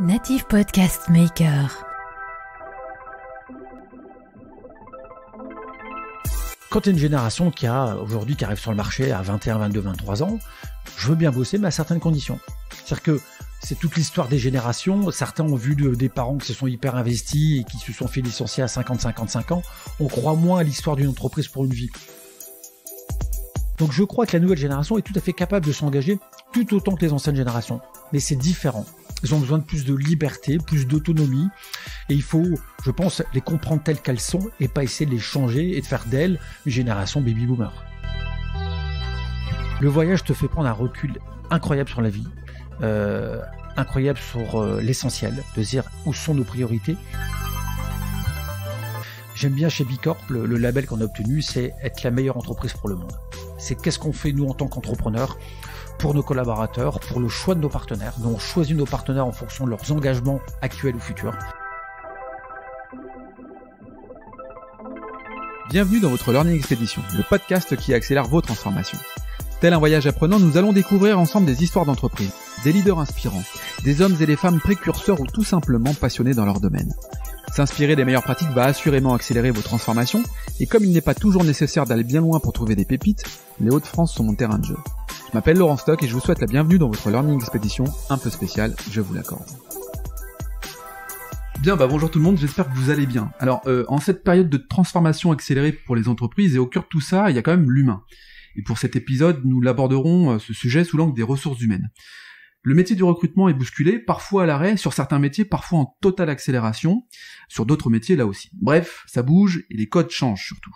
Native Podcast Maker. Quand tu une génération qui a aujourd'hui arrive sur le marché à 21, 22, 23 ans, je veux bien bosser mais à certaines conditions. C'est-à-dire que c'est toute l'histoire des générations. Certains ont vu des parents qui se sont hyper investis et qui se sont fait licencier à 50, 55 ans. On croit moins à l'histoire d'une entreprise pour une vie. Donc je crois que la nouvelle génération est tout à fait capable de s'engager tout autant que les anciennes générations. Mais c'est différent. Ils ont besoin de plus de liberté, plus d'autonomie. Et il faut, je pense, les comprendre telles qu'elles sont et pas essayer de les changer et de faire d'elles une génération baby boomer. Le voyage te fait prendre un recul incroyable sur la vie, euh, incroyable sur euh, l'essentiel, de dire où sont nos priorités. J'aime bien chez Bicorp, le label qu'on a obtenu, c'est être la meilleure entreprise pour le monde. C'est qu'est-ce qu'on fait nous en tant qu'entrepreneurs pour nos collaborateurs, pour le choix de nos partenaires. dont on choisit nos partenaires en fonction de leurs engagements actuels ou futurs. Bienvenue dans votre Learning Expedition, le podcast qui accélère vos transformations. Tel un voyage apprenant, nous allons découvrir ensemble des histoires d'entreprise, des leaders inspirants, des hommes et des femmes précurseurs ou tout simplement passionnés dans leur domaine. S'inspirer des meilleures pratiques va assurément accélérer vos transformations, et comme il n'est pas toujours nécessaire d'aller bien loin pour trouver des pépites, les Hauts-de-France sont mon terrain de jeu. Je m'appelle Laurent Stock et je vous souhaite la bienvenue dans votre Learning Expédition un peu spéciale, je vous l'accorde. Bien, bah bonjour tout le monde, j'espère que vous allez bien. Alors, euh, en cette période de transformation accélérée pour les entreprises, et au cœur de tout ça, il y a quand même l'humain. Et pour cet épisode, nous l'aborderons euh, ce sujet sous l'angle des ressources humaines. Le métier du recrutement est bousculé, parfois à l'arrêt, sur certains métiers, parfois en totale accélération, sur d'autres métiers là aussi. Bref, ça bouge et les codes changent surtout.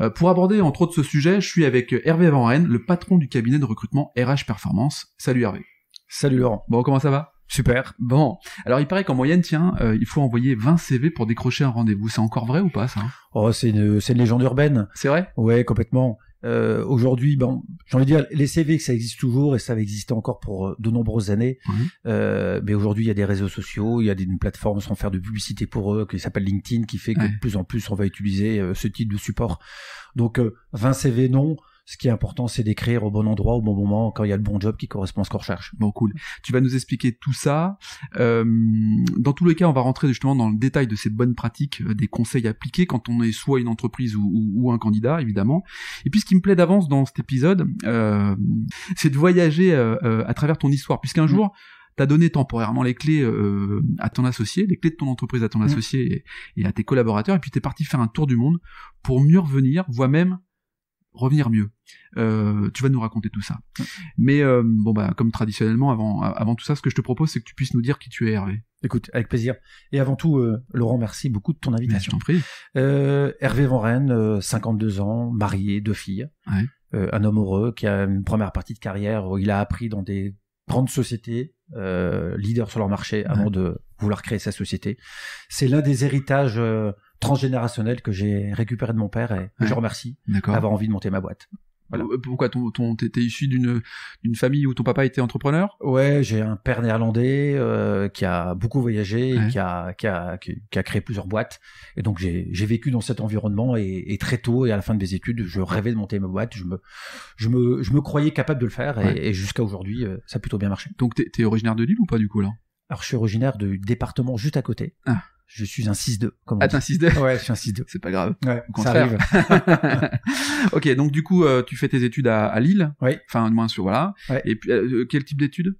Euh, pour aborder entre autres ce sujet, je suis avec Hervé Van Rennes, le patron du cabinet de recrutement RH Performance. Salut Hervé. Salut Laurent. Bon, comment ça va Super. Bon. Alors il paraît qu'en moyenne, tiens, euh, il faut envoyer 20 CV pour décrocher un rendez-vous. C'est encore vrai ou pas ça Oh, c'est une, c'est une légende urbaine. C'est vrai Ouais, complètement. Euh, aujourd'hui, bon, j'ai envie de dire, les CV, ça existe toujours et ça va exister encore pour euh, de nombreuses années. Mhm. Euh, mais aujourd'hui, il y a des réseaux sociaux, il y a des, plateformes, plateforme sans faire de publicité pour eux qui s'appelle LinkedIn, qui fait que de plus en plus, on va utiliser ce type de support. Donc, 20 CV, non. Ce qui est important, c'est d'écrire au bon endroit, au bon moment, quand il y a le bon job qui correspond à ce qu'on recherche. Bon, cool. Tu vas nous expliquer tout ça. Euh, dans tous les cas, on va rentrer justement dans le détail de ces bonnes pratiques, euh, des conseils appliqués quand on est soit une entreprise ou, un candidat, évidemment. Et puis, ce qui me plaît d'avance dans cet épisode, euh, c'est de voyager à travers ton histoire, puisqu'un mmh. jour, jour, as donné temporairement les clés à ton associé, les clés de ton entreprise à ton mmh. associé et, à tes collaborateurs, et puis tu es parti faire un tour du monde pour mieux revenir, voire même revenir mieux. Euh, tu vas nous raconter tout ça. Mais euh, bon bah, comme traditionnellement avant avant tout ça, ce que je te propose c'est que tu puisses nous dire qui tu es Hervé. Écoute, avec plaisir. Et avant tout, euh, Laurent, merci beaucoup de ton invitation. Je Hervé Van Rennes, 52 ans, marié, deux filles, un homme heureux qui a une première partie de carrière où il a appris dans des grandes sociétés, leader sur leur marché, avant de vouloir créer sa société. C'est l'un des héritages transgénérationnel que j'ai récupéré de mon père et je remercie d'avoir envie de monter ma boîte. Voilà. Euh, pourquoi ton, ton t'étais issu d'une famille où ton papa était entrepreneur Ouais, j'ai un père néerlandais euh, qui a beaucoup voyagé, qui, a, créé plusieurs boîtes, et donc j'ai vécu dans cet environnement et, très tôt et à la fin de mes études, je rêvais de monter ma boîte, je me croyais capable de le faire et, jusqu'à aujourd'hui, euh, ça a plutôt bien marché. Donc t'es es originaire de Lille ou pas du coup là Alors je suis originaire du département juste à côté. Ah je suis un 6-2. Ah, t'es un 6-2 Ouais, je suis un 6-2. C'est pas grave. Ouais, Au contraire. ça arrive. ok, donc du coup, euh, tu fais tes études à, Lille. Oui. Enfin, moins sur, voilà. Ouais. Et puis, euh, quel type d'études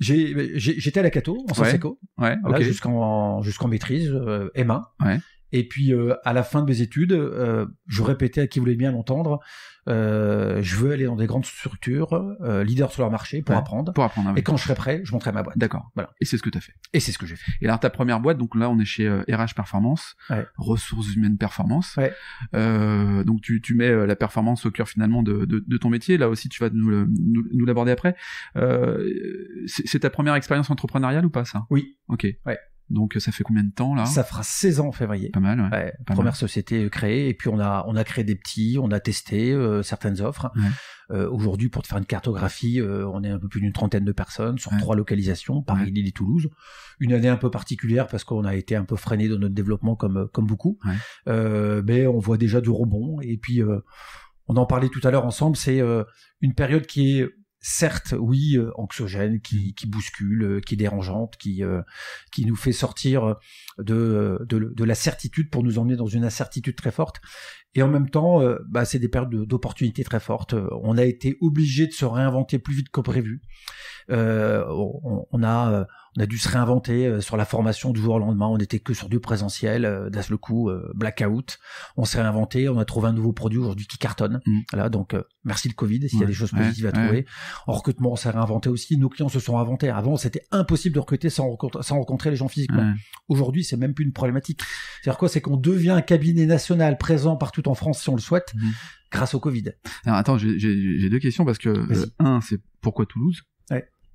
J'étais à la Cato, en Sciences ouais. Éco. Ouais, jusqu'en jusqu'en maîtrise, Emma. Euh, M1. Ouais. Et puis euh, à la fin de mes études, euh, je répétais à qui voulait bien l'entendre, euh, je veux aller dans des grandes structures, euh, leader sur leur marché pour apprendre. Pour apprendre. Ah Et quand je serai prêt, je monterai ma boîte. D'accord. Voilà. Et c'est ce que tu as fait. Et c'est ce que j'ai fait. Et alors ta première boîte, donc là on est chez RH Performance, ressources humaines performance. donc tu, tu, mets la performance au cœur finalement de, de, de, ton métier. Là aussi tu vas nous, nous, nous l'aborder après. c'est ta première expérience entrepreneuriale ou pas ça Oui. Ok. Ouais. Donc ça fait combien de temps là Ça fera 16 ans en février. Pas mal, ouais. première société euh, créée, et puis on a, on a créé des petits, on a testé euh, certaines offres. Euh, aujourd'hui, pour te faire une cartographie, on est un peu plus d'une trentaine de personnes sur trois localisations, Paris, Lille et Toulouse. Une année un peu particulière parce qu'on a été un peu freiné dans notre développement comme, comme beaucoup. mais on voit déjà du rebond. Et puis, on en parlait tout à l'heure ensemble, c'est une période qui est certes, oui, euh, anxiogène, qui, mm. bouscule, euh, qui est dérangeante, qui, euh, qui nous fait sortir de, de, la certitude pour nous emmener dans une incertitude très forte. Et en même temps, bah, c'est des pertes d'opportunités très fortes. On a été obligé de se réinventer plus vite qu'au prévu. on, a on a dû se réinventer euh, sur la formation du jour au lendemain. On n'était que sur du présentiel. Euh, d'un seul coup, euh, blackout. On s'est réinventé. On a trouvé un nouveau produit aujourd'hui qui cartonne. Mm. Voilà, donc merci le Covid. S'il y a des choses positives à trouver. En recrutement, on s'est réinventé aussi. Nos clients se sont inventés. Avant, c'était impossible de recruter sans, rencontrer les gens physiquement. Aujourd'hui, c'est même plus une problématique. C'est-à-dire quoi C'est qu'on devient un cabinet national présent partout en France si on le souhaite. Mm. Grâce au Covid. Alors, attends, j'ai deux questions parce que un, c'est pourquoi Toulouse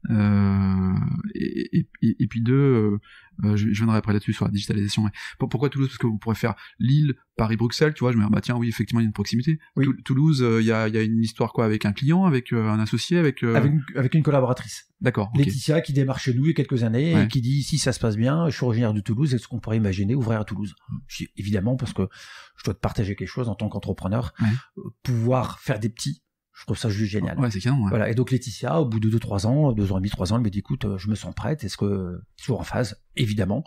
euh, et, puis deux, euh, euh, je, viendrai après là-dessus sur la digitalisation. pourquoi Toulouse Parce que vous pourrez faire Lille, Paris, Bruxelles, tu vois. Je me dis, ah, bah tiens, oui, effectivement, il y a une proximité. Toulouse, il y, a, une histoire quoi avec un client, avec un associé, avec, avec, une, collaboratrice. D'accord. Okay. qui démarche chez nous il y a quelques années et qui dit si ça se passe bien, je suis originaire de Toulouse, est-ce qu'on pourrait imaginer ouvrir à Toulouse mm. Évidemment, parce que je dois te partager quelque chose en tant qu'entrepreneur, pouvoir faire des petits je trouve ça juste génial. Ouais, c'est Voilà. Et donc Laetitia, au bout de 2-3 ans, 2 ans et demi, 3 ans, elle m'a dit écoute, euh, je me sens prête, est-ce que toujours en phase, évidemment.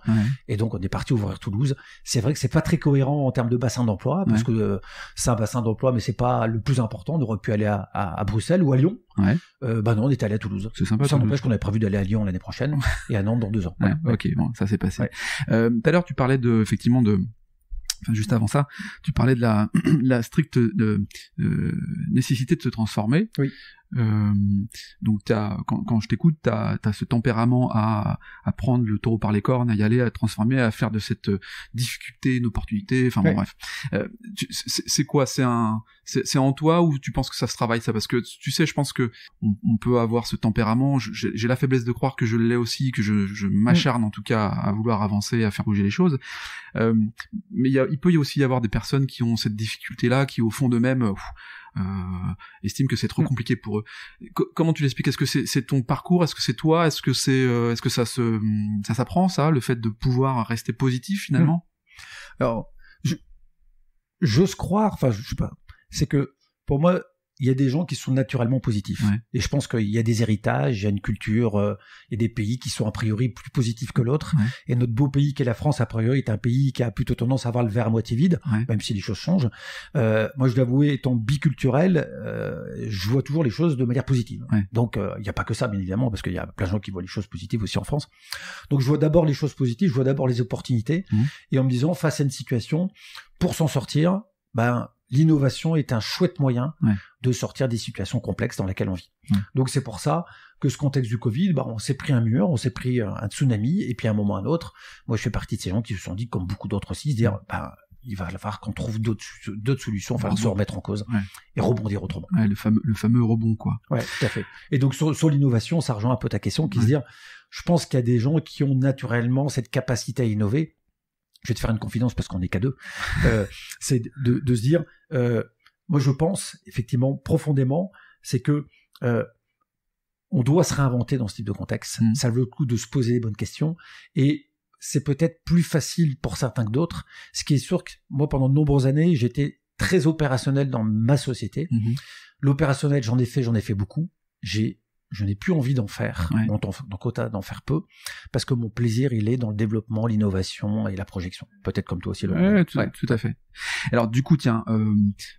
Et donc on est parti ouvrir Toulouse. C'est vrai que c'est pas très cohérent en termes de bassin d'emploi, parce que euh, c'est un bassin d'emploi, mais c'est pas le plus important. On aurait pu aller à, Bruxelles ou à Lyon. Ben non, on est allé à Toulouse. C'est sympa. Ça n'empêche qu'on avait prévu d'aller à Lyon l'année prochaine et à Nantes dans deux ans. Ok, bon, ça s'est passé. Tout à l'heure, tu parlais de, effectivement de juste avant ça, tu parlais de la, la stricte de, euh, nécessité de se transformer. Oui. Euh, donc as, quand, quand je t'écoute, tu as, ce tempérament à, à, prendre le taureau par les cornes, à y aller, à transformer, à faire de cette euh, difficulté une opportunité. Enfin bon, bref. Euh, c'est quoi C'est un c'est en toi ou tu penses que ça se travaille ça Parce que tu sais, je pense que on, peut avoir ce tempérament. J'ai la faiblesse de croire que je l'ai aussi, que je, je mm. m'acharne en tout cas à vouloir avancer, à faire bouger les choses. mais y a, il peut y aussi y avoir des personnes qui ont cette difficulté-là, qui au fond d'eux-mêmes euh, estime que c'est trop mm. compliqué pour eux. comment tu l'expliques Est-ce que c'est ton parcours Est-ce que c'est toi Est-ce que c'est euh, est-ce que ça se ça s'apprend ça, le fait de pouvoir rester positif finalement mm. Alors, j'ose croire, enfin, je sais pas, c'est que pour moi, il y a des gens qui sont naturellement positifs. Et je pense qu'il y a des héritages, il y a une culture, euh, et il des pays qui sont a priori plus positifs que l'autre. Et notre beau pays qu'est la France, a priori, est un pays qui a plutôt tendance à avoir le verre à moitié vide, même si les choses changent. Euh, moi, je dois avouer, étant biculturel, euh, je vois toujours les choses de manière positive. Donc, il n'y a pas que ça, bien évidemment, parce qu'il y a plein de gens qui voient les choses positives aussi en France. Donc, je vois d'abord les choses positives, je vois d'abord les opportunités. Mmh. Et en me disant, face à une situation, pour s'en sortir, ben, l'innovation est un chouette moyen de sortir des situations complexes dans lesquelles on vit. Donc c'est pour ça que ce contexte du Covid, bah, on s'est pris un mur, on s'est pris euh, un tsunami, et puis à un moment ou à un autre, moi je fais partie de ces gens qui se sont dit, comme beaucoup d'autres aussi, se dire, bah, il va falloir qu'on trouve d'autres solutions, enfin, se remettre en cause et rebondir autrement. le, fameux, le fameux rebond, quoi. Oui, tout à fait. Et donc, sur, l'innovation, ça rejoint un peu ta question qui se dire, je pense qu'il y a des gens qui ont naturellement cette capacité à innover, je vais te faire une confidence parce qu'on est qu'à deux, euh, c'est de, se dire, euh, moi je pense effectivement profondément, c'est que euh, on doit se réinventer dans ce type de contexte. Mm. Ça veut le coup de se poser les bonnes questions et c'est peut-être plus facile pour certains que d'autres. Ce qui est sûr que moi pendant de nombreuses années, j'étais très opérationnel dans ma société. Mm-hmm. L'opérationnel, j'en ai fait, j'en ai fait beaucoup. J'ai je n'ai plus envie d'en faire, Donc, au d'en faire peu, parce que mon plaisir, il est dans le développement, l'innovation et la projection. Peut-être comme toi aussi. Le tout, à fait. Alors du coup, tiens, euh,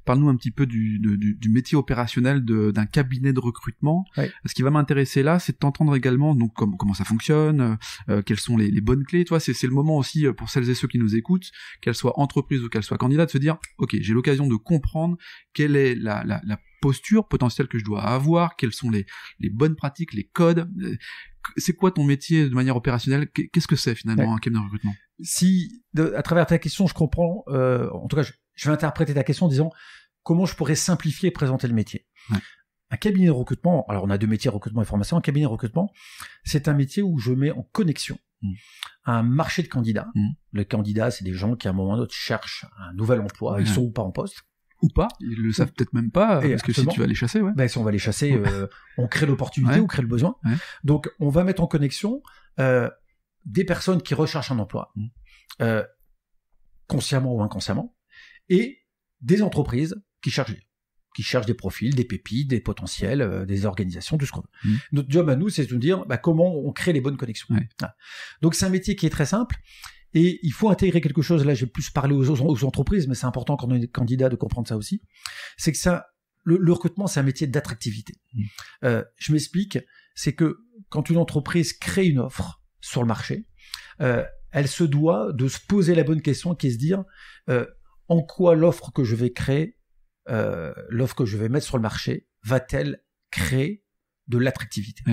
parle-nous un petit peu du, métier opérationnel d'un cabinet de recrutement. Ce qui va m'intéresser là, c'est de t'entendre également donc comment ça fonctionne, euh, euh, quelles sont les, bonnes clés. Toi, c'est le moment aussi pour celles et ceux qui nous écoutent, qu'elles soient entreprises ou qu'elles soient candidats, de se dire, ok, j'ai l'occasion de comprendre quelle est la, la posture potentielle que je dois avoir, quelles sont les, bonnes pratiques, les codes. Euh, c'est quoi ton métier de manière opérationnelle Qu'est-ce que c'est finalement un cabinet de recrutement Si, à travers ta question, je comprends, euh, en tout cas, je, vais interpréter ta question en disant comment je pourrais simplifier et présenter le métier. Un cabinet de recrutement, alors on a deux métiers, recrutement et formation. Un cabinet de recrutement, c'est un métier où je mets en connexion mmh. un marché de candidats. le mmh. Les candidats, c'est des gens qui, à un moment ou à un cherchent un nouvel emploi. Ils sont ou pas en poste ou pas, ils le savent mm. peut-être même pas, parce que si tu vas les chasser, ouais. Bah, si on va les chasser, euh, on crée l'opportunité, on crée le besoin. Donc on va mettre en connexion euh, des personnes qui recherchent un emploi, mm. euh, consciemment ou inconsciemment, et des entreprises qui cherchent qui cherchent des profils, des pépites, des potentiels, des organisations, tout ce qu'on veut. Mm. Notre job à nous, c'est de nous dire bah, comment on crée les bonnes connexions. Donc c'est un métier qui est très simple. Et il faut intégrer quelque chose, là j'ai plus parlé aux, entreprises, mais c'est important quand on est candidat de comprendre ça aussi, c'est que ça, le, recrutement, c'est un métier d'attractivité. Mmh. Euh, je m'explique, c'est que quand une entreprise crée une offre sur le marché, euh, elle se doit de se poser la bonne question qui est se dire euh, en quoi l'offre que je vais créer, l'offre que je vais mettre sur le marché, va-t-elle créer de l'attractivité.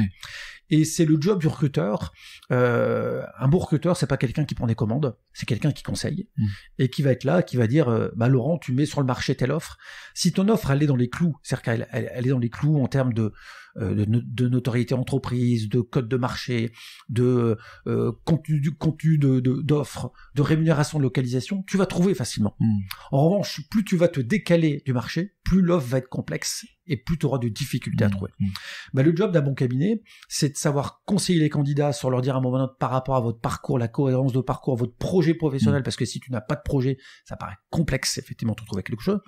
Et c'est le job du recruteur. Euh, un bon recruteur, c'est pas quelqu'un qui prend des commandes, c'est quelqu'un qui conseille mmh. et qui va être là, qui va dire, euh, bah Laurent, tu mets sur le marché telle offre. Si ton offre elle est dans les clous, c'est-à-dire qu'elle elle est dans les clous en termes de euh, de, notoriété entreprise, de code de marché, de euh, contenu, du contenu d'offres, de, rémunération de localisation, tu vas trouver facilement. Hmm. En revanche, plus tu vas te décaler du marché, plus l'offre va être complexe et plus tu auras de difficultés à hmm. trouver. Hmm. Bah, le job d'un bon cabinet, c'est de savoir conseiller les candidats sur leur dire à un moment donné par rapport à votre parcours, la cohérence de parcours, votre projet professionnel, parce que si tu n'as pas de projet, ça paraît complexe effectivement de trouver quelque chose.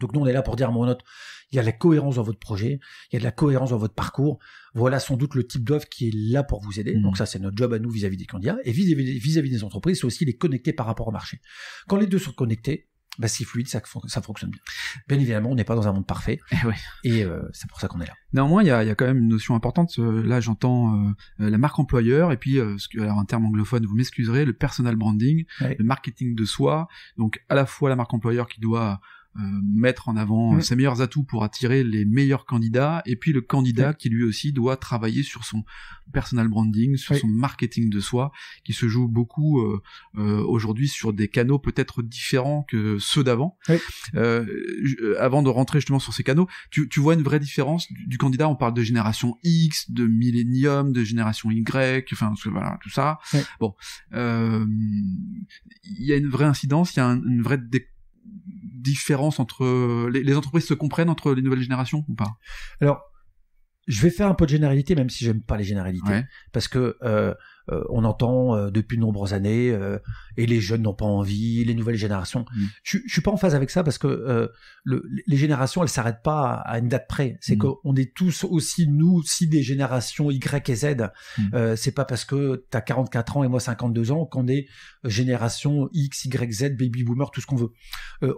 Donc nous, on est là pour dire à mon note, il y a de la cohérence dans votre projet, il y a de la cohérence dans votre parcours. Voilà sans doute le type d'offre qui est là pour vous aider. Mmh. Donc ça, c'est notre job à nous vis-à-vis des candidats. Et vis-à-vis des entreprises, c'est aussi les connecter par rapport au marché. Quand les deux sont connectés, bah, fluide, ça, fonctionne bien. Bien évidemment, on n'est pas dans un monde parfait. Eh et, euh, c'est pour ça qu'on est là. Néanmoins, il y a, quand même une notion importante. Là, j'entends euh, la marque employeur et puis, euh, alors un terme anglophone, vous m'excuserez, le personal branding, le marketing de soi. Donc, à la fois la marque employeur qui doit euh, mettre en avant euh, mm. ses meilleurs atouts pour attirer les meilleurs candidats, et puis le candidat qui lui aussi doit travailler sur son personal branding, sur son marketing de soi, qui se joue beaucoup euh, aujourd'hui sur des canaux peut-être différents que ceux d'avant. Euh, avant de rentrer justement sur ces canaux, tu, tu vois une vraie différence du, candidat, on parle de génération X, de millénium, de génération Y, enfin voilà, tout ça. Bon, il y a une vraie incidence, il y a une vraie découverte différence entre euh, les, entreprises se comprennent entre les nouvelles générations ou pas Alors, je vais faire un peu de généralité, même si j'aime pas les généralités, parce que euh, euh, on entend euh, depuis de nombreuses années, euh, et les jeunes n'ont pas envie, les nouvelles générations. Mm. Je, suis pas en phase avec ça parce que les générations, elles s'arrêtent pas à une date près. C'est mm. qu'on est tous aussi nous si des générations Y et Z. Mm. c'est pas parce que tu as 44 ans et moi 52 ans qu'on est génération X, Y, Z, baby boomer, tout ce qu'on veut.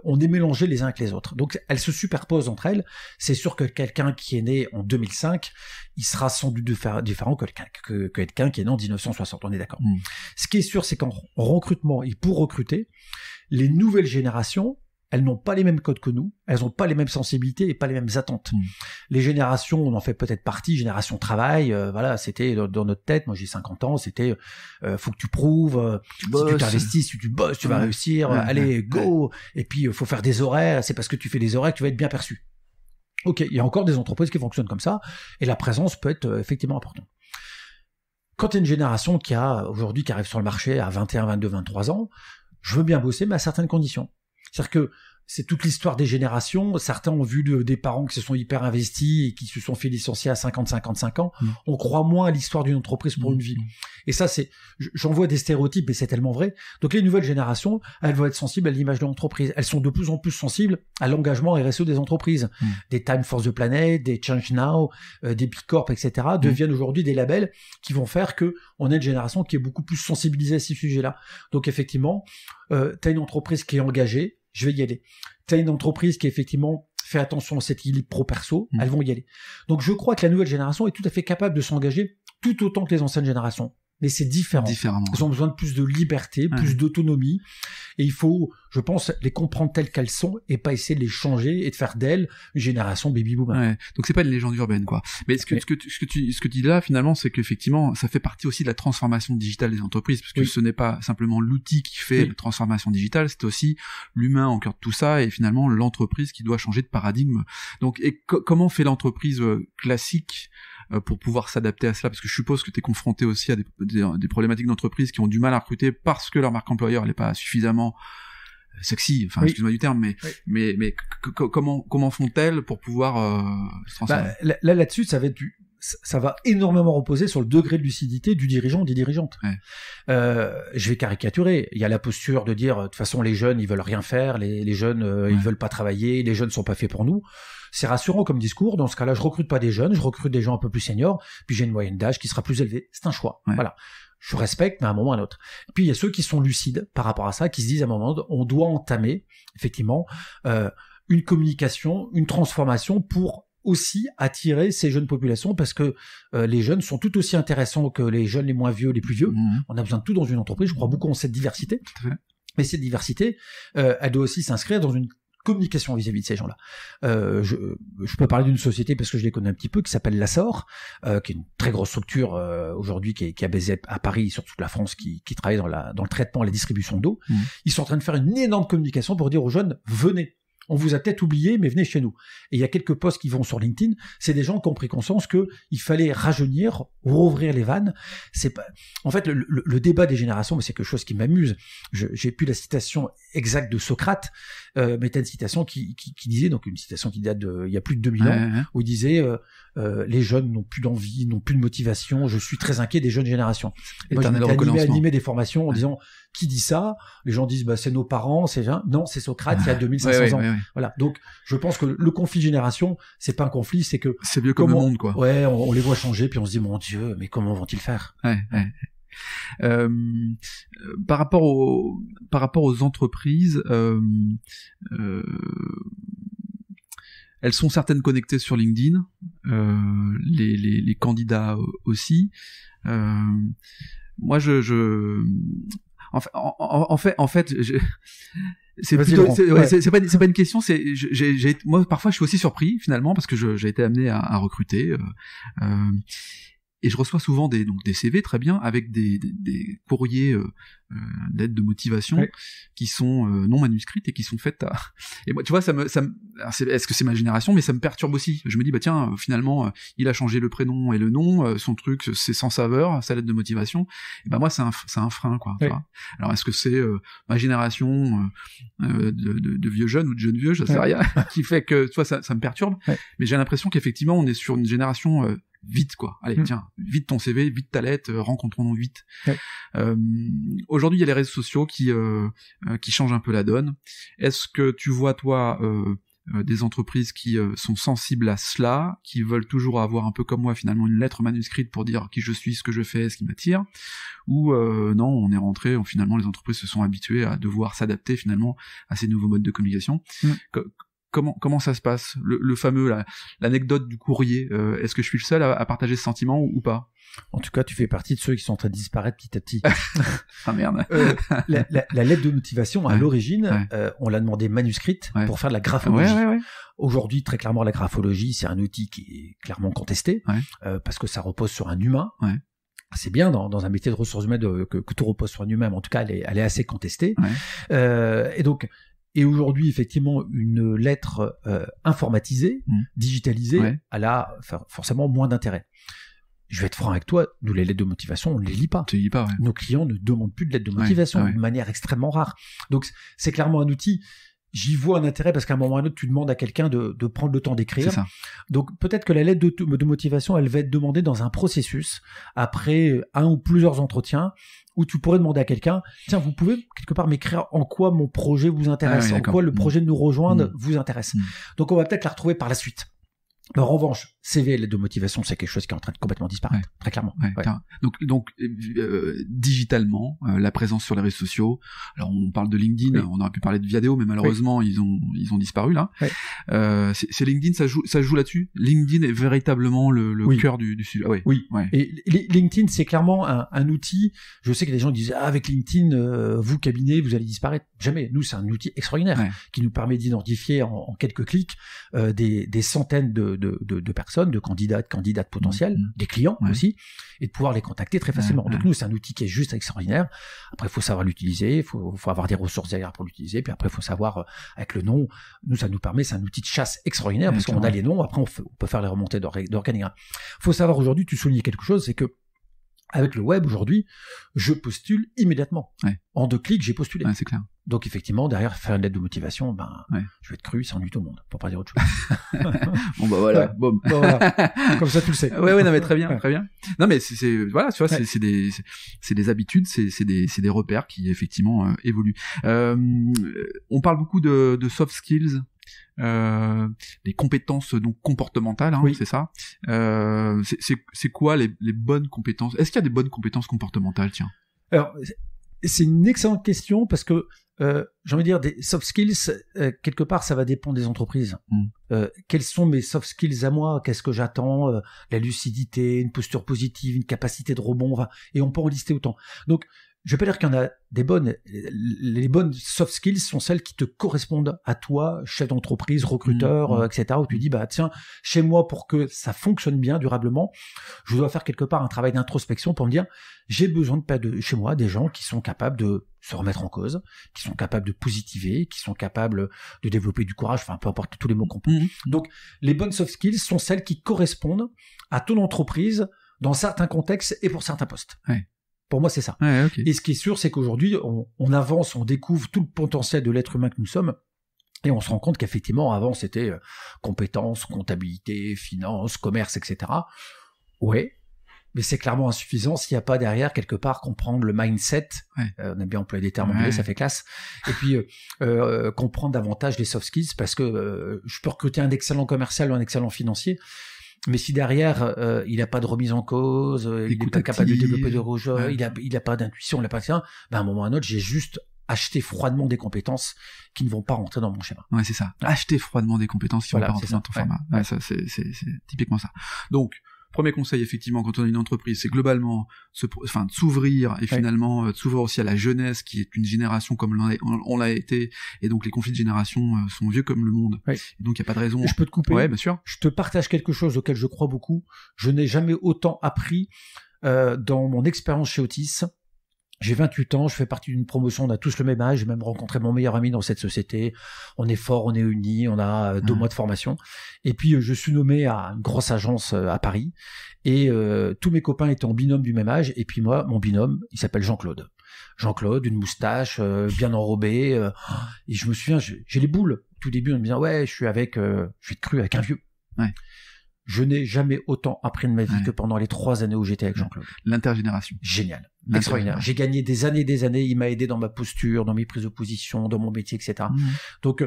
on est mélangés les uns avec les autres. Donc elles se superposent entre elles. C'est sûr que quelqu'un qui est né en 2005, il sera sans doute différent que quelqu'un qui est né en 1960 on est d'accord. Hmm. Ce qui est sûr, c'est qu'en recrutement et pour recruter, les nouvelles générations, elles n'ont pas les mêmes codes que nous, elles n'ont pas les mêmes sensibilités et pas les mêmes attentes. Hmm. Les générations, on en fait peut-être partie, génération travail, euh, voilà, c'était dans, notre tête, moi j'ai 50 ans, c'était euh, faut que tu prouves, euh, tu si tu t'investis, si tu bosses, tu vas réussir, allez, go, et puis faut faire des horaires, c'est parce que tu fais des horaires que tu vas être bien perçu. Ok, il y a encore des entreprises qui fonctionnent comme ça, et la présence peut être effectivement importante. Quand tu une génération qui a aujourd'hui qui arrive sur le marché à 21, 22, 23 ans, je veux bien bosser, mais à certaines conditions. C'est-à-dire que c'est toute l'histoire des générations. Certains ont vu des parents qui se sont hyper investis et qui se sont fait licencier à 50, 55 ans. Mm. On croit moins à l'histoire d'une entreprise pour mm. une vie. Mm. Et ça, c'est, j'en vois des stéréotypes mais c'est tellement vrai. Donc les nouvelles générations, elles vont être sensibles à l'image de l'entreprise. Elles sont de plus en plus sensibles à l'engagement RSE des entreprises. Des Time force the Planet, des Change Now, euh, des Big Corp, etc. deviennent aujourd'hui des labels qui vont faire que on est une génération qui est beaucoup plus sensibilisée à ces sujets-là. Donc effectivement, euh, tu as une entreprise qui est engagée, je vais y aller. Tu as une entreprise qui effectivement fait attention à cette équilibre pro-perso, mm. elles vont y aller. Donc je crois que la nouvelle génération est tout à fait capable de s'engager tout autant que les anciennes générations mais c'est différent. Ils ont besoin de plus de liberté, plus d'autonomie, et il faut, je pense, les comprendre telles qu'elles sont et pas essayer de les changer et de faire d'elles une génération baby boomer. Ouais. Donc c'est pas une légende urbaine quoi. Mais ce que, ce, que tu, ce que tu ce que tu dis là finalement, c'est qu'effectivement, ça fait partie aussi de la transformation digitale des entreprises, parce que ce n'est pas simplement l'outil qui fait la transformation digitale, c'est aussi l'humain en cœur de tout ça et finalement l'entreprise qui doit changer de paradigme. Donc et comment fait l'entreprise euh, classique? Euh, pour pouvoir s'adapter à cela Parce que je suppose que tu es confronté aussi à des, problématiques d'entreprise qui ont du mal à recruter parce que leur marque employeur n'est pas suffisamment euh, sexy, enfin excuse-moi du terme, mais mais mais comment comment font-elles pour pouvoir euh, se bah, transformer Là là-dessus, ça va énormément reposer sur le degré de lucidité du dirigeant des dirigeantes. je vais caricaturer. Il y a la posture de dire, de toute façon, les jeunes, ils veulent rien faire, les, jeunes, ils veulent pas travailler, les jeunes sont pas faits pour nous. C'est rassurant comme discours. Dans ce cas-là, je recrute pas des jeunes, je recrute des gens un peu plus seniors, puis j'ai une moyenne d'âge qui sera plus élevée. C'est un choix. Voilà. Je respecte, mais à un moment ou à un autre. puis il y a ceux qui sont lucides par rapport à ça, qui se disent à un moment, on doit entamer effectivement euh, une communication, une transformation pour aussi attirer ces jeunes populations parce que euh, les jeunes sont tout aussi intéressants que les jeunes les moins vieux, les plus vieux. Mmh. On a besoin de tout dans une entreprise. Je crois beaucoup en cette diversité. Mais cette diversité, euh, elle doit aussi s'inscrire dans une communication vis-à-vis de ces gens-là. Euh, je, peux parler d'une société parce que je les connais un petit peu qui s'appelle Lassor, euh, qui est une très grosse structure euh, aujourd'hui qui, qui, a basé à Paris surtout sur toute la France, qui, qui travaille dans, la, dans le traitement et la distribution d'eau. Mmh. Ils sont en train de faire une énorme communication pour dire aux jeunes venez. On vous a peut-être oublié, mais venez chez nous. Et il y a quelques postes qui vont sur LinkedIn. C'est des gens qui ont pris conscience que il fallait rajeunir, rouvrir les vannes. C'est pas... en fait le, débat des générations, mais c'est quelque chose qui m'amuse. J'ai pu la citation exacte de Socrate, euh, as une citation qui, disait, donc une citation qui date de, il y a plus de 2000 ans, où il disait euh, euh, Les jeunes n'ont plus d'envie, n'ont plus de motivation, je suis très inquiet des jeunes générations. » Et moi, animé, animé des formations en disant « Qui dit ça ?» Les gens disent bah, C'est nos parents, c'est... » Non, c'est Socrate, il y a 2500 ans. Voilà. Donc, je pense que le conflit génération, c'est pas un conflit, c'est que... C'est vieux comme le monde, quoi. Ouais, on, on, les voit changer, puis on se dit « Mon Dieu, mais comment vont-ils faire ?» Euh, euh, par, rapport aux entreprises, euh, elles sont certaines connectées sur LinkedIn, les, candidats aussi. moi, je, en, fait, en fait, c'est pas, une question. C'est, moi, parfois, je suis aussi surpris finalement parce que j'ai été amené à, recruter. Euh, et je reçois souvent des, donc des CV, très bien, avec des, des, des courriers euh, euh, lettres de motivation qui sont euh, non manuscrites et qui sont faites à... Et moi, tu vois, ça me... Ça Est-ce que c'est ma génération Mais ça me perturbe aussi. Je me dis, bah tiens, euh, finalement, il a changé le prénom et le nom, son truc, c'est sans saveur, sa lettre de motivation. Et bah moi, c'est un, un frein, quoi. Alors, est-ce que c'est ma génération de, vieux jeunes ou de jeunes vieux, je sais rien, qui fait que, tu ça, me perturbe. Mais j'ai l'impression qu'effectivement, on est sur une génération vite, quoi. Allez, mm. tiens, vite ton CV, vite ta lettre, rencontrons-nous vite. Aujourd'hui, il y a les réseaux sociaux qui euh, euh, qui changent un peu la donne. Est-ce que tu vois toi euh, des entreprises qui sont sensibles à cela, qui veulent toujours avoir un peu comme moi finalement une lettre manuscrite pour dire qui je suis, ce que je fais, ce qui m'attire, ou non, on est rentré, finalement les entreprises se sont habituées à devoir s'adapter finalement à ces nouveaux modes de communication. Mm comment ça se passe le, fameux l'anecdote du courrier euh, est-ce que je suis le seul à, partager ce sentiment ou, pas en tout cas tu fais partie de ceux qui sont en train de disparaître petit à petit ah merde euh, la, lettre de motivation à l'origine euh, on l'a demandé manuscrite pour faire de la graphologie aujourd'hui très clairement la graphologie c'est un outil qui est clairement contesté parce que ça repose sur un humain c'est bien dans, un métier de ressources humaines que, tout repose sur un humain, en tout cas, elle est, assez contestée. et donc, et aujourd'hui effectivement une lettre euh, informatisée, mmh. digitalisée, elle a forcément moins d'intérêt. Je vais être franc avec toi, nous les lettres de motivation, on ne les lit pas. pas Nos clients ne demandent plus de lettres de motivation de manière extrêmement rare. Donc c'est clairement un outil j'y vois un intérêt parce qu'à un moment ou à un autre, tu demandes à quelqu'un de, prendre le temps d'écrire. Donc peut-être que la lettre de, motivation, elle va être demandée dans un processus, après euh, un ou plusieurs entretiens, où tu pourrais demander à quelqu'un, tiens, vous pouvez quelque part m'écrire en quoi mon projet vous intéresse, ah en quoi le mmh. projet de nous rejoindre mmh. vous intéresse. Mmh. Donc on va peut-être la retrouver par la suite. en revanche, CV et de motivation, c'est quelque chose qui est en train de complètement disparaître, très clairement. Donc, donc euh, euh, digitalement, euh, la présence sur les réseaux sociaux. Alors, on parle de LinkedIn, on aurait pu parler de Viadeo, mais malheureusement, ils ont ils ont disparu là. c'est LinkedIn, ça joue ça joue là-dessus. LinkedIn est véritablement le, cœur du, sujet. Ah oui. Et LinkedIn, c'est clairement un, outil. Je sais que les gens disent ah, avec LinkedIn, vous cabinet, vous allez disparaître. Jamais. Nous, c'est un outil extraordinaire qui nous permet d'identifier en, quelques clics des, centaines de personnes de candidats, candidates potentielles, mmh, mmh. des clients aussi, et de pouvoir les contacter très facilement. Donc nous, c'est un outil qui est juste extraordinaire. Après, il faut savoir l'utiliser, il faut, avoir des ressources derrière pour l'utiliser, puis après, il faut savoir euh, avec le nom. Nous, ça nous permet, c'est un outil de chasse extraordinaire parce qu'on a les noms. Après, on, peut faire les remontées d'organigramme. Il faut savoir aujourd'hui, tu soulignes quelque chose, c'est que avec le web aujourd'hui, je postule immédiatement. En deux clics, j'ai postulé. c'est clair. Donc effectivement, derrière, faire une lettre de motivation, ben, je vais être cru, ça ennuie tout le monde, pour pas dire autre chose. bon bah voilà, comme ça tu le sais. Ouais ouais, non mais très bien, très bien. Non mais c'est voilà, tu vois, c'est des c'est des habitudes, c'est c'est des c'est des repères qui effectivement euh, évoluent. Euh, on parle beaucoup de, de soft skills, euh, les compétences donc comportementales, hein, oui. c'est ça. Euh, c'est quoi les, les, bonnes compétences Est-ce qu'il y a des bonnes compétences comportementales Tiens. Alors c'est une excellente question parce que euh, j'ai envie de dire, des soft skills, euh, quelque part, ça va dépendre des entreprises. Mm. Euh, quels sont mes soft skills à moi Qu'est-ce que j'attends La lucidité, une posture positive, une capacité de rebond, et on peut en lister autant. Donc, je vais pas dire qu'il y en a des bonnes. Les bonnes soft skills sont celles qui te correspondent à toi, chef d'entreprise, recruteur, mm, mm. euh, etc. Où tu dis, bah tiens, chez moi, pour que ça fonctionne bien durablement, je dois faire quelque part un travail d'introspection pour me dire, j'ai besoin de, de chez moi des gens qui sont capables de se remettre en cause, qui sont capables de positiver, qui sont capables de développer du courage, enfin peu importe tous les mots qu'on peut. Mm. Donc les bonnes soft skills sont celles qui correspondent à ton entreprise dans certains contextes et pour certains postes. Pour moi, c'est ça. Et ce qui est sûr, c'est qu'aujourd'hui, on, avance, on découvre tout le potentiel de l'être humain que nous sommes. Et on se rend compte qu'effectivement, avant, c'était compétence, euh, compétences, comptabilité, finance, commerce, etc. Ouais, mais c'est clairement insuffisant s'il n'y a pas derrière quelque part comprendre le mindset. Euh, on aime bien employer des termes anglais, ça fait classe. Et puis euh, comprendre davantage les soft skills parce que je peux recruter un excellent commercial ou un excellent financier, mais si derrière, euh, il n'a pas de remise en cause, euh, il n'est pas capable de développer de rouge, euh, il n'a pas d'intuition, il n'a pas de ben à un moment ou à un autre, j'ai juste acheté froidement des compétences qui ne vont pas rentrer dans mon schéma. Oui, c'est ça. Acheter froidement des compétences qui ne vont pas rentrer dans ton schéma. format. c'est typiquement ça. Donc, premier conseil, effectivement, quand on a une entreprise, c'est globalement enfin, de s'ouvrir et finalement euh, s'ouvrir aussi à la jeunesse, qui est une génération comme on l'a été, et donc les conflits de génération euh, sont vieux comme le monde. Et donc il n'y a pas de raison. Je peux te couper. sûr. Je te partage quelque chose auquel je crois beaucoup. Je n'ai jamais autant appris euh, dans mon expérience chez Otis j'ai 28 ans, je fais partie d'une promotion, on a tous le même âge, j'ai même rencontré mon meilleur ami dans cette société. On est fort, on est unis, on a euh, deux mmh. mois de formation. Et puis euh, je suis nommé à une grosse agence euh, à Paris et tous mes copains étaient en binôme du même âge et puis moi, mon binôme, il s'appelle Jean-Claude. Jean-Claude, une moustache bien enrobée et je me souviens, j'ai les boules. tout début, on me disait ouais, je suis avec, je suis cru avec un vieux. Je n'ai jamais autant appris de ma vie que pendant les trois années où j'étais avec Jean-Claude. L'intergénération. Génial. J'ai gagné des années, des années. Il m'a aidé dans ma posture, dans mes prises de position, dans mon métier, etc. Mmh. Donc,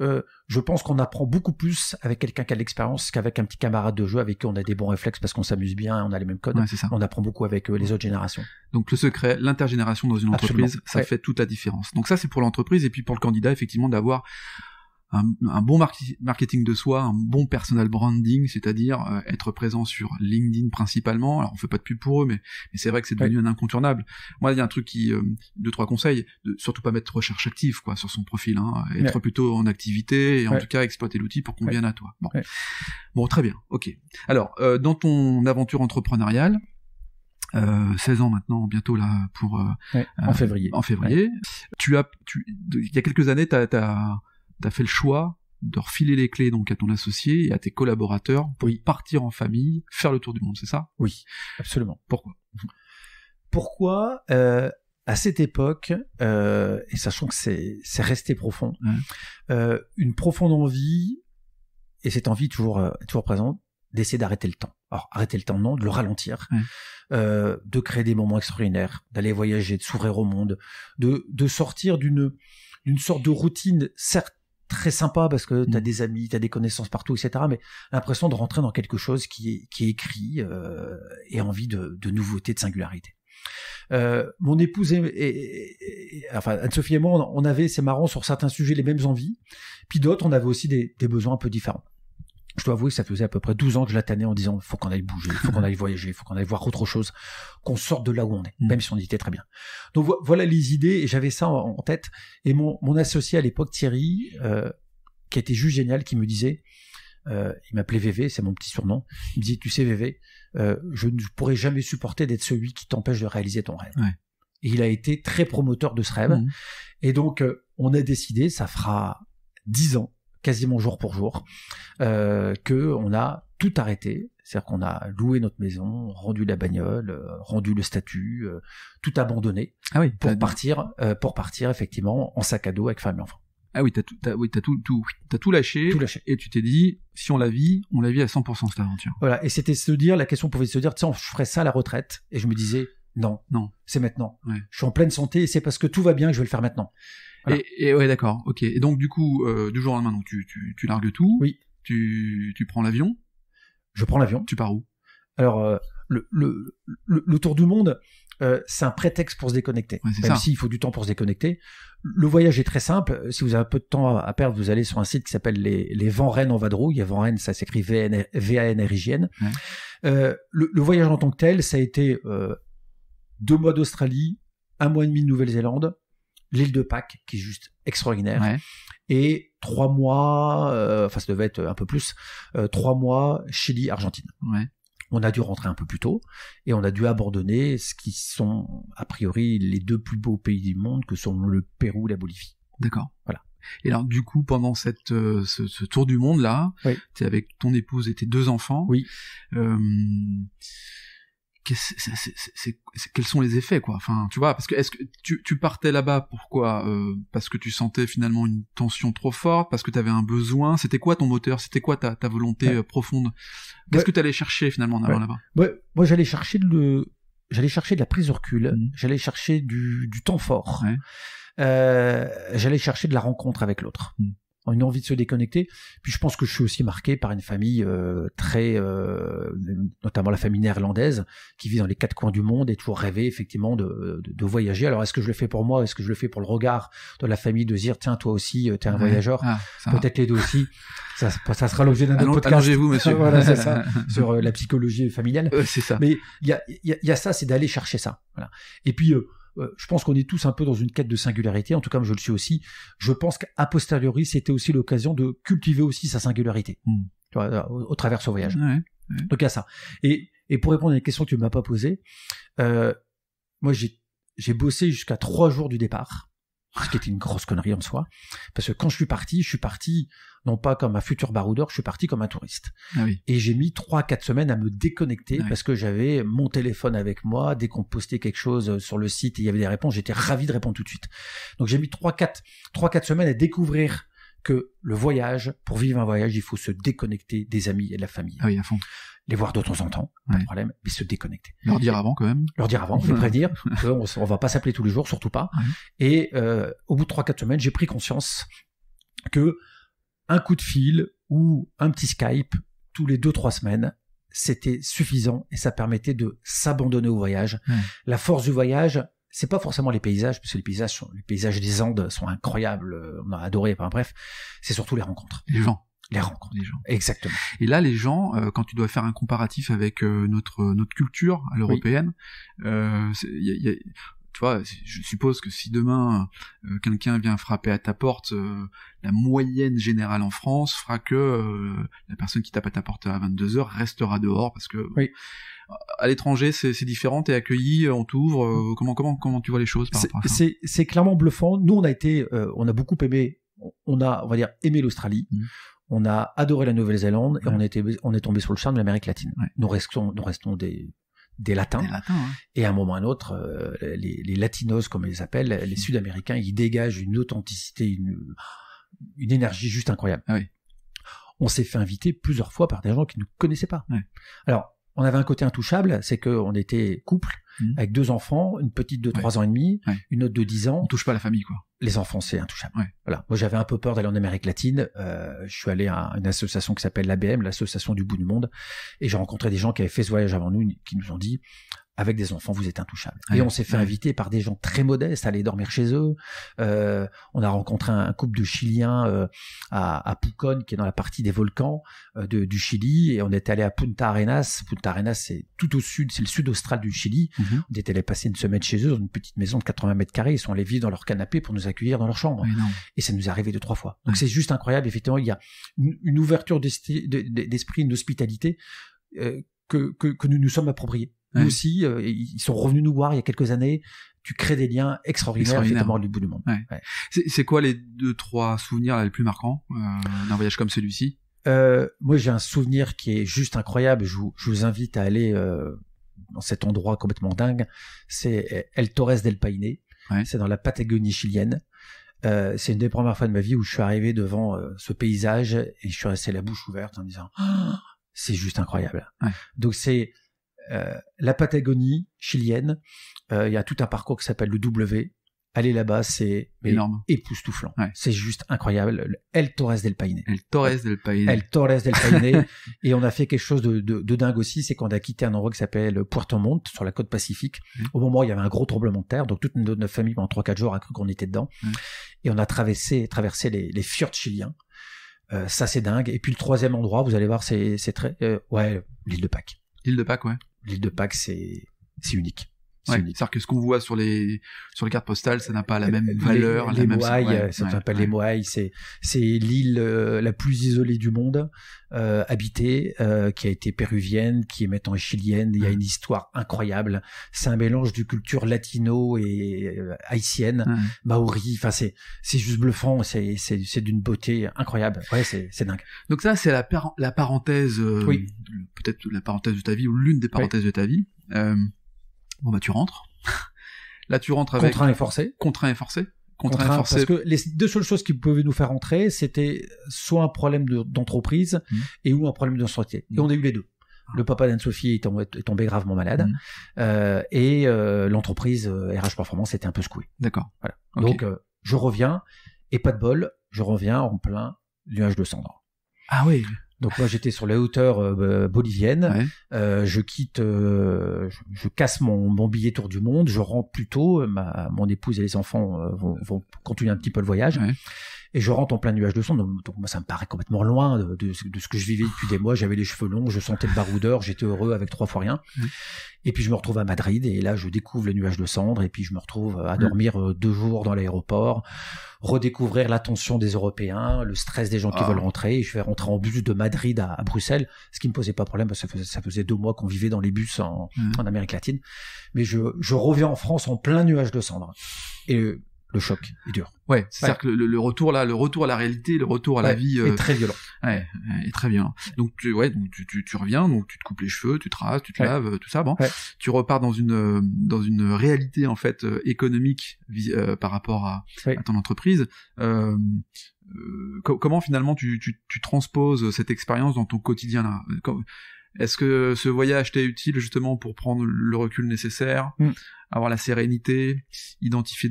euh, je pense qu'on apprend beaucoup plus avec quelqu'un qui a de l'expérience qu'avec un petit camarade de jeu avec qui on a des bons réflexes parce qu'on s'amuse bien, et on a les mêmes codes. ça. On apprend beaucoup avec euh, les autres générations. Donc, le secret, l'intergénération dans une entreprise, ça fait toute la différence. Donc ça, c'est pour l'entreprise et puis pour le candidat, effectivement, d'avoir un, un bon marketing de soi, un bon personal branding, c'est-à-dire euh, être présent sur LinkedIn principalement. Alors on fait pas de pub pour eux, mais, mais c'est vrai que c'est devenu un incontournable. Moi, il y a un truc qui, euh, deux trois conseils, de surtout pas mettre recherche active quoi sur son profil, hein, être plutôt en activité et en tout cas exploiter l'outil pour qu'on vienne à toi. Bon, bon très bien, ok. Alors euh, dans ton aventure entrepreneuriale, euh, 16 ans maintenant, bientôt là pour en février. en février, tu as, tu, il y a quelques années, tu as t'as fait le choix de refiler les clés donc à ton associé et à tes collaborateurs pour y partir en famille, faire le tour du monde, c'est ça Oui, absolument. Pourquoi Pourquoi euh, à cette époque, euh, et sachant que c'est resté profond, euh, une profonde envie, et cette envie toujours, euh, toujours présente, d'essayer d'arrêter le temps. Alors, arrêter le temps, non, de le ralentir, euh, de créer des moments extraordinaires, d'aller voyager, de s'ouvrir au monde, de, de sortir d'une d'une sorte de routine, certes très sympa parce que t'as mm. des amis, t'as des connaissances partout, etc. Mais l'impression de rentrer dans quelque chose qui est, qui est écrit euh, et envie de, de nouveauté, de singularité. Euh, mon épouse et, enfin Anne-Sophie et moi, on, avait, c'est marrant, sur certains sujets les mêmes envies, puis d'autres, on avait aussi des besoins un peu différents je dois avouer que ça faisait à peu près 12 ans que je la en disant faut qu'on aille bouger, faut qu'on aille voyager, faut qu'on aille voir autre chose, qu'on sorte de là où on est, même mm. si on était très bien. Donc voilà les idées, et j'avais ça en, tête. Et mon, associé à l'époque, Thierry, euh, qui était juste génial, qui me disait, euh, il m'appelait VV, c'est mon petit surnom, il me disait, tu sais VV, euh, je ne pourrais jamais supporter d'être celui qui t'empêche de réaliser ton rêve. Et il a été très promoteur de ce rêve. Mm. Et donc, on a décidé, ça fera 10 ans quasiment jour pour jour, euh, que on a tout arrêté. C'est-à-dire qu'on a loué notre maison, rendu la bagnole, euh, rendu le statut, euh, tout abandonné ah oui, pour partir, euh, pour partir effectivement en sac à dos avec femme et enfant. Ah oui, t'as tout, as, oui, tout, tout, lâché, Et tu t'es dit, si on la vit, on la vit à 100% cette aventure. Voilà. Et c'était se dire, la question pouvait se dire, tiens, je ferais ça à la retraite. Et je me disais, non, non, c'est maintenant. Je suis en pleine santé et c'est parce que tout va bien que je vais le faire maintenant. Et, ouais, d'accord, ok. Et donc, du coup, euh, du jour au lendemain, donc, tu, tu, largues tout. Oui. Tu, tu prends l'avion. Je prends l'avion. Tu pars où Alors, euh, le, le, le, tour du monde, euh, c'est un prétexte pour se déconnecter. Ouais, même s'il faut du temps pour se déconnecter. Le voyage est très simple. Si vous avez un peu de temps à perdre, vous allez sur un site qui s'appelle les, les Vents Rennes en Vadrouille. Vents Rennes, ça s'écrit V-A-N-R-I-G-N. e Euh, le, voyage en tant que tel, ça a été deux mois d'Australie, un mois et demi de Nouvelle-Zélande, l'île de Pâques, qui est juste extraordinaire. Ouais. Et trois mois, euh, enfin, ça devait être un peu plus, euh, trois mois Chili-Argentine. Ouais. On a dû rentrer un peu plus tôt et on a dû abandonner ce qui sont, a priori, les deux plus beaux pays du monde que sont le Pérou et la Bolivie. D'accord. Voilà. Et alors, du coup, pendant cette, euh, ce, ce, tour du monde là, tu es avec ton épouse et tes deux enfants. Oui. Euh, quels sont les effets quoi enfin tu vois parce que est-ce que tu, partais là-bas pourquoi euh, parce que tu sentais finalement une tension trop forte parce que tu avais un besoin c'était quoi ton moteur c'était quoi ta, volonté euh, profonde qu'est-ce que tu allais chercher finalement en là-bas moi j'allais chercher de j'allais chercher de la prise de recul mmh. j'allais chercher du, temps fort euh, j'allais chercher de la rencontre avec l'autre mmh une envie de se déconnecter. Puis je pense que je suis aussi marqué par une famille euh, très, euh, notamment la famille néerlandaise, qui vit dans les quatre coins du monde et toujours rêvé effectivement de, de, voyager. Alors est-ce que je le fais pour moi Est-ce que je le fais pour le regard de la famille de dire tiens toi aussi euh, t'es un voyageur ah, Peut-être les deux aussi. Ça, ça sera l'objet d'un autre podcast. vous monsieur. voilà c'est ça sur la psychologie familiale. c'est ça. Mais il y a, y a, ça, c'est d'aller chercher ça. Voilà. Et puis euh, je pense qu'on est tous un peu dans une quête de singularité, en tout cas je le suis aussi, je pense qu'a posteriori c'était aussi l'occasion de cultiver aussi sa singularité hmm. euh, au, travers de ce voyage. Donc il y a ça. Et, pour répondre à une question que tu ne m'as pas posée, euh, moi j'ai bossé jusqu'à trois jours du départ ce qui était une grosse connerie en soi, parce que quand je suis parti, je suis parti non pas comme un futur baroudeur, je suis parti comme un touriste. Ah et j'ai mis trois quatre semaines à me déconnecter parce que j'avais mon téléphone avec moi. Dès qu'on postait quelque chose euh, sur le site et il y avait des réponses, j'étais ravi de répondre tout de suite. Donc j'ai mis trois quatre trois quatre semaines à découvrir que le voyage, pour vivre un voyage, il faut se déconnecter des amis et de la famille. Ah oui, à fond les voir d'autres temps en temps, pas de problème, mais se déconnecter. Leur dire avant quand même. Leur dire avant, les dire on, on va pas s'appeler tous les jours, surtout pas. Et euh, au bout de 3-4 semaines, j'ai pris conscience que un coup de fil ou un petit Skype tous les 2-3 semaines, c'était suffisant et ça permettait de s'abandonner au voyage. La force du voyage, c'est pas forcément les paysages, parce que les paysages, les paysages des Andes sont incroyables, euh, on a adoré, enfin bref, c'est surtout les rencontres. Les gens les rencontres des gens. Exactement. Et là, les gens, euh, quand tu dois faire un comparatif avec euh, notre euh, notre culture à l'européenne, tu vois, je suppose que si demain quelqu'un vient frapper à ta porte, la moyenne générale en France fera que la personne qui tape à ta porte à 22 h restera dehors parce que. Oui à l'étranger, c'est différent, t'es accueilli, on t'ouvre. comment, comment, comment tu vois les choses par C'est clairement bluffant. Nous, on a été, on a beaucoup aimé, on a, on va dire, aimé l'Australie. Mmh on a adoré la Nouvelle-Zélande et on, était, on est tombé sur le charme de l'Amérique latine. Nous restons, des, latins. Et à un moment ou à un autre, euh, les, latinos, comme ils les appellent, les sud-américains, ils dégagent une authenticité, une, énergie juste incroyable. Ah on s'est fait inviter plusieurs fois par des gens qui ne connaissaient pas. Alors, on avait un côté intouchable, c'est qu'on était couple, Mmh. avec deux enfants, une petite de 3 ans et demi, une autre de 10 ans. On touche pas la famille, quoi. Les enfants, c'est intouchable. Voilà. Moi, j'avais un peu peur d'aller en Amérique latine. Euh, je suis allé à une association qui s'appelle l'ABM, l'association du bout du monde, et j'ai rencontré des gens qui avaient fait ce voyage avant nous, qui nous ont dit avec des enfants, vous êtes intouchable. et on s'est fait inviter par des gens très modestes à aller dormir chez eux. Euh, on a rencontré un couple de Chiliens euh, à, à qui est dans la partie des volcans euh, du Chili, et on est allé à Punta Arenas. Punta Arenas, c'est tout au sud, c'est le sud austral du Chili. Mhm. On est allé passer une semaine chez eux dans une petite maison de 80 mètres carrés. Ils sont allés vivre dans leur canapé pour nous accueillir dans leur chambre. Et ça nous est arrivé deux trois fois. Donc c'est juste incroyable. Effectivement, il y a une, ouverture d'esprit, une hospitalité. que, que, nous nous sommes appropriés aussi, euh, ils sont revenus nous voir il y a quelques années. Tu crées des liens extraordinaires, notamment du bout du monde. C'est quoi les deux, trois souvenirs les plus marquants euh, d'un voyage comme celui-ci euh, Moi, j'ai un souvenir qui est juste incroyable. Je vous, invite à aller dans cet endroit complètement dingue. C'est El Torres del Paine. C'est dans la Patagonie chilienne. c'est une des premières fois de ma vie où je suis arrivé devant ce paysage et je suis resté la bouche ouverte en disant c'est juste incroyable. Donc c'est euh, la Patagonie chilienne. Euh, il y a tout un parcours qui s'appelle le W. aller là-bas, c'est énorme, époustouflant. C'est juste incroyable. El Torres del Paine. El Torres del Paine. El Torres del Paine. et on a fait quelque chose de, dingue aussi, c'est qu'on a quitté un endroit qui s'appelle Puerto Montt sur la côte pacifique. Au moment où il y avait un gros tremblement de terre, donc toute notre famille pendant 3-4 jours a cru qu'on était dedans. Et on a traversé, traversé les, fjords chiliens. Euh, ça c'est dingue. Et puis le troisième endroit, vous allez voir, c'est très, ouais, l'île de Pâques. L'île de Pâques, ouais l'île de Pâques, c'est unique. C'est-à-dire que ce qu'on voit sur les sur les cartes postales, ça n'a pas la euh, même valeur. Les, la euh, ça s'appelle les Moai, c'est c'est l'île euh, la plus isolée du monde, euh, habitée, euh, qui a été péruvienne, qui est maintenant chilienne. Il y a mmh. une histoire incroyable. C'est un mélange de culture latino et haïtienne, mmh. maori. Enfin, c'est c'est juste bluffant. C'est c'est c'est d'une beauté incroyable. Ouais, c'est c'est dingue. Donc ça, c'est la la parenthèse. oui. Peut-être la parenthèse de ta vie ou l'une des parenthèses de ta vie bon bah tu rentres. Là, tu rentres avec. Contraint et forcé. Contraint et forcé. Contraint, et forcé. Parce que les deux seules choses qui pouvaient nous faire entrer, c'était soit un problème d'entreprise mmh. et ou un problème de santé. Et mmh. on a eu les deux. Ah. Le papa d'Anne-Sophie est, tombé gravement malade mmh. euh, et euh, l'entreprise RH euh, Performance était un peu secouée. D'accord. Voilà. Donc, je reviens et pas de bol, je reviens en plein nuage de cendres. Ah oui. Donc moi j'étais sur la hauteur euh, bah, bolivienne. Euh, je quitte, euh, je, casse mon, mon, billet tour du monde. Je rentre plus tôt. Ma, mon épouse et les enfants vont, continuer un petit peu le voyage et je rentre en plein nuage de cendres. Donc, moi, ça me paraît complètement loin de, ce que je vivais depuis des mois. J'avais les cheveux longs, je sentais le baroudeur, j'étais heureux avec trois fois rien. Et puis je me retrouve à Madrid et là, je découvre le nuage de cendres et puis je me retrouve à dormir euh, deux jours dans l'aéroport, redécouvrir l'attention des Européens, le stress des gens qui ah. veulent rentrer. je vais rentrer en bus de Madrid à, Bruxelles, ce qui me posait pas problème parce que ça faisait, deux mois qu'on vivait dans les bus mmh. en, Amérique latine. Mais je, je reviens en France en plein nuage de cendres. Et euh, le choc est dur. Ouais, c'est à dire que le, retour là, le retour à la réalité, le retour à la vie est euh, très violent. Ouais, est très violent. Donc tu, ouais, tu, tu, tu, reviens, donc tu te coupes les cheveux, tu te rases, tu te laves, tout ça, bon. Tu repars dans une euh, dans une réalité en fait euh, économique par rapport à, ton entreprise. comment finalement tu, tu, transposes cette expérience dans ton quotidien là Est-ce que ce voyage t'est utile justement pour prendre le recul nécessaire mm avoir la sérénité, identifier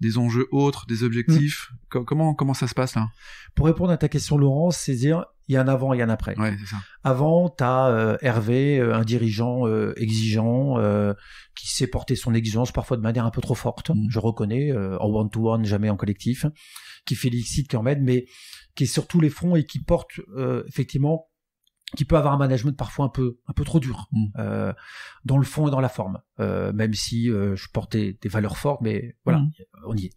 des, enjeux autres, des objectifs. Mm. comment, comment ça se passe là Pour répondre à ta question, Laurence, c'est dire il y a un avant, il y a un après. Ouais, ça. Avant, tu as euh, Hervé, euh, un dirigeant euh, exigeant, qui sait porter son exigence parfois de manière un peu trop forte, mm. je reconnais, en one-to-one, jamais en collectif, qui félicite, qui en mais qui est sur tous les fronts et qui porte effectivement qui peut avoir un management parfois un peu un peu trop dur mm. euh, dans le fond et dans la forme euh, même si euh, je portais des valeurs fortes mais voilà mm. on y est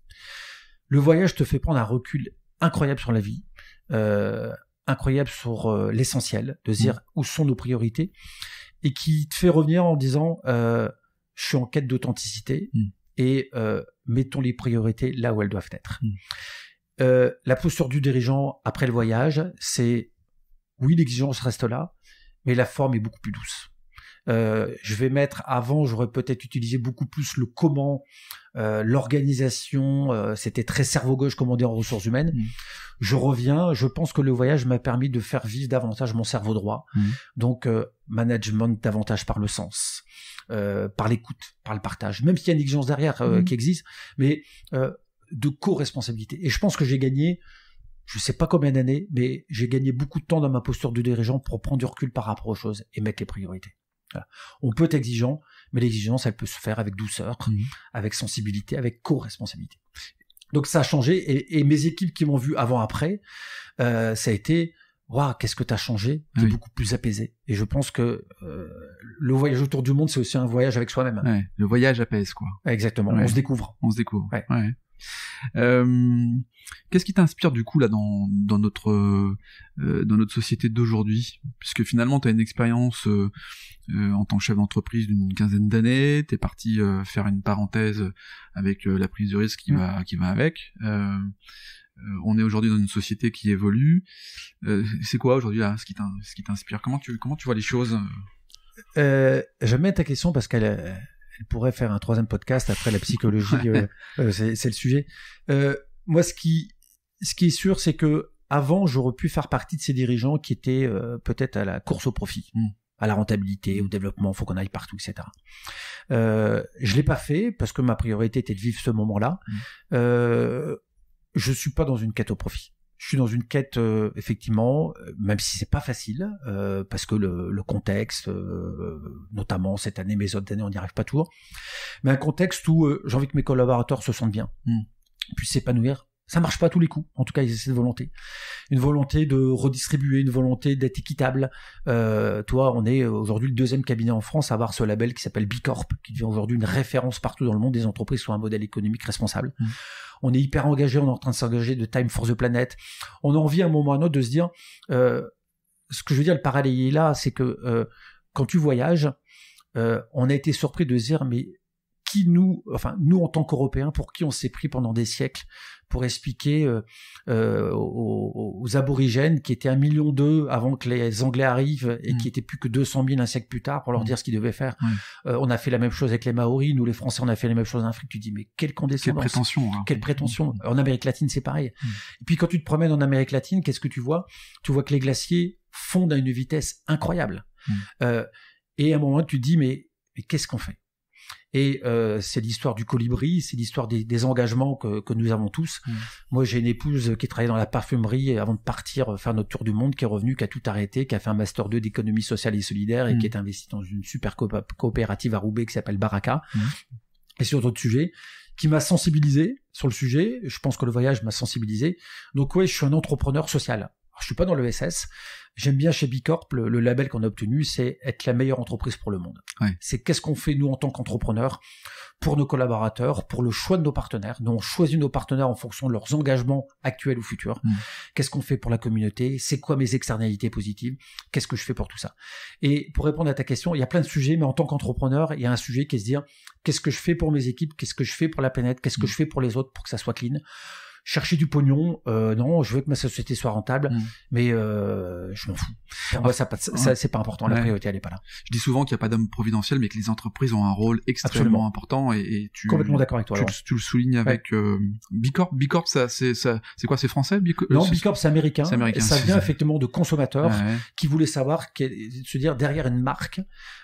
le voyage te fait prendre un recul incroyable sur la vie euh, incroyable sur euh, l'essentiel de mm. dire où sont nos priorités et qui te fait revenir en disant je suis en quête d'authenticité et mettons les priorités là où elles doivent être la posture du dirigeant après le voyage c'est oui, l'exigence reste là, mais la forme est beaucoup plus douce. Euh, je vais mettre avant, j'aurais peut-être utilisé beaucoup plus le comment, euh, l'organisation. Euh, c'était très cerveau gauche, comme on dit en ressources humaines. Mmh. Je reviens. Je pense que le voyage m'a permis de faire vivre davantage mon cerveau droit. Mmh. Donc management davantage par le sens, par l'écoute, par le partage. Même s'il y a une exigence derrière mmh. qui existe, mais de co-responsabilité. Et je pense que j'ai gagné je sais pas combien d'années, mais j'ai gagné beaucoup de temps dans ma posture de dirigeant pour prendre du recul par rapport aux choses et mettre les priorités. On peut être exigeant, mais l'exigence, elle peut se faire avec douceur, mhm. avec sensibilité, avec co-responsabilité. Donc ça a changé, et, mes équipes qui m'ont vu avant-après, euh, ça a été, waouh, qu'est-ce que tu as changé tu es beaucoup plus apaisé. Et je pense que euh, le voyage autour du monde, c'est aussi un voyage avec soi-même. le voyage apaise, quoi. Exactement, on se découvre. On se découvre. Euh, qu'est-ce qui t'inspire du coup là dans, dans notre euh, dans notre société d'aujourd'hui Puisque finalement tu as une expérience euh, en tant que chef d'entreprise d'une quinzaine d'années, Tu es parti faire une parenthèse avec la prise de risque qui mm. va qui va avec. on est aujourd'hui dans une société qui évolue. c'est quoi aujourd'hui ce qui t'inspire Comment tu comment tu vois les choses J'aime bien ta question parce qu'elle elle pourrait faire un troisième podcast après la psychologie, euh, euh, c'est le sujet. Euh, moi, ce qui, ce qui est sûr, c'est que avant, j'aurais pu faire partie de ces dirigeants qui étaient peut-être à la course au profit. Hmm. à la rentabilité, au développement, faut qu'on aille partout, etc. Euh, je l'ai pas fait parce que ma priorité était de vivre ce moment-là. Hmm. Euh, je suis pas dans une quête au profit je suis dans une quête euh, effectivement, euh, même si c'est pas facile, euh, parce que le, contexte, notamment cette année, mes autres années, on n'y arrive pas toujours, mais un contexte où j'ai envie que mes collaborateurs se sentent bien, hmm, puissent s'épanouir, ça marche pas tous les coups. En tout cas, ils essaient de volonté, une volonté de redistribuer, une volonté d'être équitable. Euh, toi, on est aujourd'hui le deuxième cabinet en France à avoir ce label qui s'appelle Bicorp, qui devient aujourd'hui une référence partout dans le monde des entreprises sur un modèle économique responsable. Mmh. On est hyper engagé, on est en train de s'engager de Time for the Planet. On a envie à un moment ou à un autre de se dire, euh, ce que je veux dire, le parallèle est là, c'est que euh, quand tu voyages, euh, on a été surpris de se dire, mais nous, enfin nous en tant qu'Européens, pour qui on s'est pris pendant des siècles pour expliquer euh, euh, aux, aborigènes qui étaient un million d'eux avant que les Anglais arrivent et mm. qui étaient plus que 200 000 un siècle plus tard pour leur mm. dire ce qu'ils devaient faire. Euh, on a fait la même chose avec les Maoris, nous les Français on a fait la même chose en Afrique. Tu dis mais quelle condescendance, quelle prétention, hein. mm. En Amérique latine c'est pareil. Et puis quand tu te promènes en Amérique latine, qu'est-ce que tu vois Tu vois que les glaciers fondent à une vitesse incroyable. et à un moment tu te dis mais qu'est-ce qu'on fait et euh, c'est l'histoire du colibri, c'est l'histoire des, engagements que, nous avons tous. Mm. Moi, j'ai une épouse qui travaillait dans la parfumerie avant de partir faire notre tour du monde, qui est revenue, qui a tout arrêté, qui a fait un master 2 d'économie sociale et solidaire et mm. qui est investie dans une super coopérative à Roubaix qui s'appelle Baraka. Mm. Et sur d'autres sujets qui m'a sensibilisé sur le sujet. Je pense que le voyage m'a sensibilisé. Donc oui je suis un entrepreneur social. Je je suis pas dans le SS. J'aime bien chez Bicorp, le, le label qu'on a obtenu, c'est être la meilleure entreprise pour le monde. C'est qu'est-ce qu'on fait, nous, en tant qu'entrepreneurs, pour nos collaborateurs, pour le choix de nos partenaires. Nous, on choisit nos partenaires en fonction de leurs engagements actuels ou futurs. Mm. Qu'est-ce qu'on fait pour la communauté C'est quoi mes externalités positives Qu'est-ce que je fais pour tout ça Et pour répondre à ta question, il y a plein de sujets, mais en tant qu'entrepreneur, il y a un sujet qui est de se dire, qu'est-ce que je fais pour mes équipes Qu'est-ce que je fais pour la planète Qu'est-ce que mm. je fais pour les autres pour que ça soit clean chercher du pognon. Euh, non, je veux que ma société soit rentable, mm. mais euh, je m'en fous. ça, c'est pas important. La priorité, elle est pas là. Je dis souvent qu'il n'y a pas d'homme providentiel, mais que les entreprises ont un rôle extrêmement important. Et, tu, complètement d'accord avec toi. Tu, le soulignes avec euh, Bicorp. Bicorp, ça, c'est, quoi C'est français Non, Bicorp, c'est américain. Ça vient effectivement de consommateurs qui voulaient savoir, se dire derrière une marque,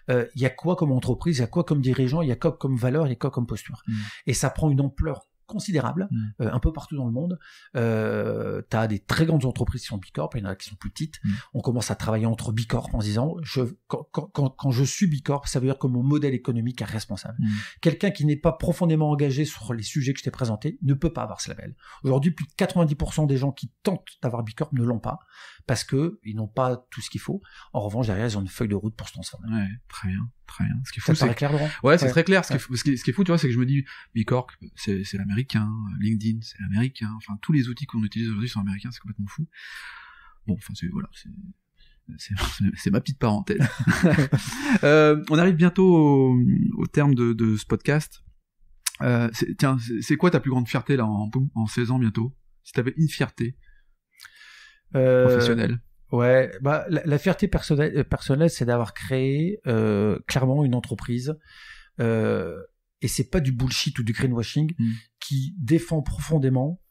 il y a quoi comme entreprise, il y a quoi comme dirigeant, il y a quoi comme valeur, il y a quoi comme posture. Mm. Et ça prend une ampleur considérable, mm. euh, un peu partout dans le monde. Euh, tu as des très grandes entreprises qui sont Bicorp, il y en a qui sont plus petites. Mm. On commence à travailler entre Bicorp en disant, je, quand, quand, je suis Bicorp, ça veut dire que mon modèle économique est responsable. Mm. Quelqu'un qui n'est pas profondément engagé sur les sujets que je t'ai présentés ne peut pas avoir ce label. Aujourd'hui, plus de 90% des gens qui tentent d'avoir Bicorp ne l'ont pas parce que ils n'ont pas tout ce qu'il faut. En revanche, derrière, ils ont une feuille de route pour se transformer. Ouais, très bien, très bien. Ce qui est fou, c'est clair, Ouais, c'est très clair. Ce, qui est, fou, tu vois, c'est que je me dis, Bicorp, c'est l'américain, LinkedIn, c'est l'américain. Enfin, tous les outils qu'on utilise aujourd'hui sont américains. C'est complètement fou. Bon, enfin, c'est voilà, c'est ma petite parenthèse. Euh, on arrive bientôt au, terme de, ce podcast. Euh, tiens, c'est quoi ta plus grande fierté là en, en 16 ans bientôt Si t'avais une fierté, euh, Professionnel. Ouais, bah la, fierté euh, personnelle, c'est d'avoir créé euh, clairement une entreprise. Euh, et c'est pas du bullshit ou du greenwashing hmm. qui défend profondément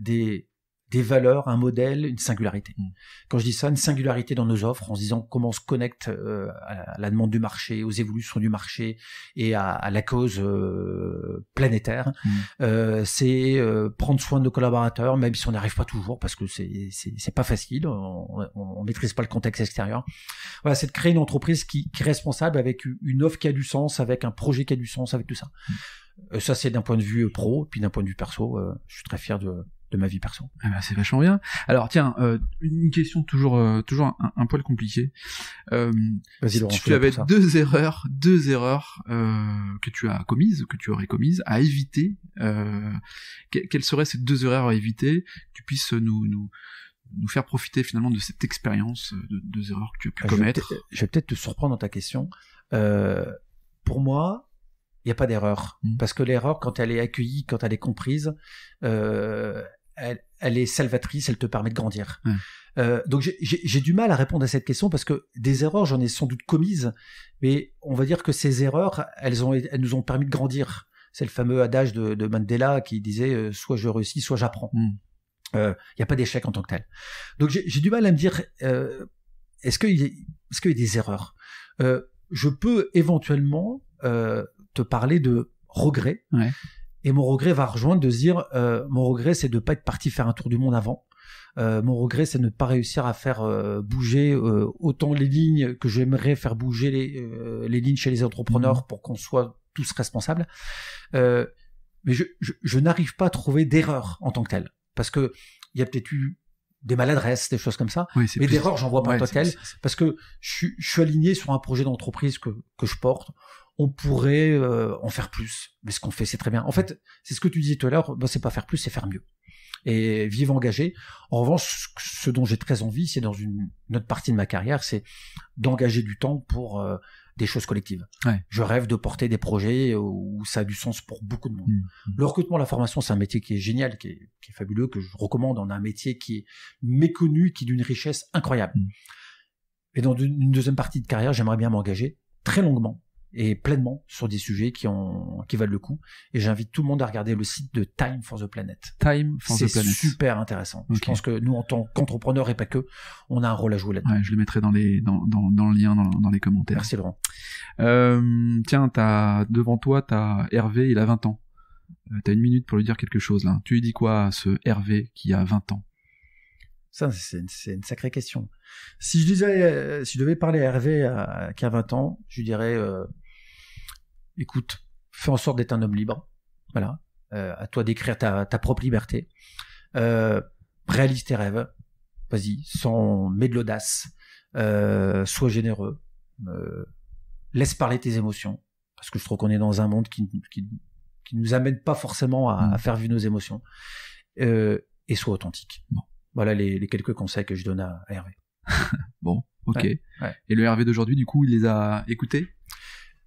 des des valeurs, un modèle, une singularité. Mm. Quand je dis ça, une singularité dans nos offres, en se disant comment on se connecte euh, à la demande du marché, aux évolutions du marché et à, la cause euh, planétaire, mm. euh, c'est prendre soin de nos collaborateurs, même si on n'y arrive pas toujours, parce que c'est pas facile, on, ne maîtrise pas le contexte extérieur. Voilà, c'est de créer une entreprise qui, est responsable avec une offre qui a du sens, avec un projet qui a du sens, avec tout ça. Mm. Ça, c'est d'un point de vue pro, puis d'un point de vue perso, je suis très fier de, de ma vie perso. Ah bah, c'est vachement bien. Alors tiens, euh, une question toujours euh, toujours un, poil compliqué. Euh, si tu avais deux erreurs, deux erreurs que tu as commises, que tu aurais commises, à éviter. quelles seraient ces deux erreurs à éviter que Tu puisses nous, nous faire profiter finalement de cette expérience de deux erreurs que tu as pu ah, commettre. Je vais, peut-être te surprendre dans ta question. pour moi, il n'y a pas d'erreur. Mmh. Parce que l'erreur, quand elle est accueillie, quand elle est comprise, euh, elle, est salvatrice, elle te permet de grandir. Euh, donc j'ai du mal à répondre à cette question parce que des erreurs, j'en ai sans doute commises, mais on va dire que ces erreurs, elles, nous ont permis de grandir. C'est le fameux adage de, Mandela qui disait euh, soit je réussis, soit j'apprends. Hmm. Euh, il n'y a pas d'échec en tant que tel. Donc j'ai du mal à me dire est-ce qu'il y, a des erreurs Je peux éventuellement te parler de regrets. Et mon regret va rejoindre de dire, euh, mon regret, c'est de ne pas être parti faire un tour du monde avant. Euh, mon regret, c'est de ne pas réussir à faire euh, bouger autant les lignes que j'aimerais faire bouger les, lignes chez les entrepreneurs mmh. pour qu'on soit tous responsables. mais je, n'arrive pas à trouver d'erreur en tant que telle. Parce que il y a peut-être eu des maladresses, des choses comme ça. mais d'erreurs, j'en vois pas en tant que telle. Parce que je, suis aligné sur un projet d'entreprise que, que je porte on pourrait euh, en faire plus. Mais ce qu'on fait, c'est très bien. En fait, c'est ce que tu disais tout à l'heure, ben, c'est pas faire plus, c'est faire mieux. Et vivre engagé. En revanche, ce dont j'ai très envie, c'est dans une, autre partie de ma carrière, c'est d'engager du temps pour euh, des choses collectives. Je rêve de porter des projets où ça a du sens pour beaucoup de monde. Mmh, mmh. Le recrutement, la formation, c'est un métier qui est génial, qui est, fabuleux, que je recommande. On a un métier qui est méconnu, qui est d'une richesse incroyable. Mmh. Et dans une deuxième partie de carrière, j'aimerais bien m'engager très longuement et pleinement sur des sujets qui, ont, qui valent le coup. Et j'invite tout le monde à regarder le site de Time for the Planet. Time for the Planet. C'est super intéressant. Je pense que nous, en tant qu'entrepreneurs et pas que, on a un rôle à jouer là-dedans. je le mettrai dans, les, dans, dans, le lien, dans, les commentaires. Merci Laurent. Euh, tiens, as, devant toi, tu as Hervé, il a 20 ans. Euh, tu as une minute pour lui dire quelque chose là. Tu lui dis quoi à ce Hervé qui a 20 ans ça, c'est une, sacrée question. Si je disais, euh, si je devais parler à Hervé qui a 20 ans, je lui dirais, écoute, fais en sorte d'être un homme libre. Voilà. Euh, à toi d'écrire ta, propre liberté. Euh, réalise tes rêves. Vas-y, sans mets de l'audace. Euh, sois généreux. laisse parler tes émotions. Parce que je trouve qu'on est dans un monde qui, qui, nous amène pas forcément à, mm. faire vivre nos émotions. et sois authentique. Voilà les, quelques conseils que je donne à, Hervé. bon, ok. Et le Hervé d'aujourd'hui, du coup, il les a écoutés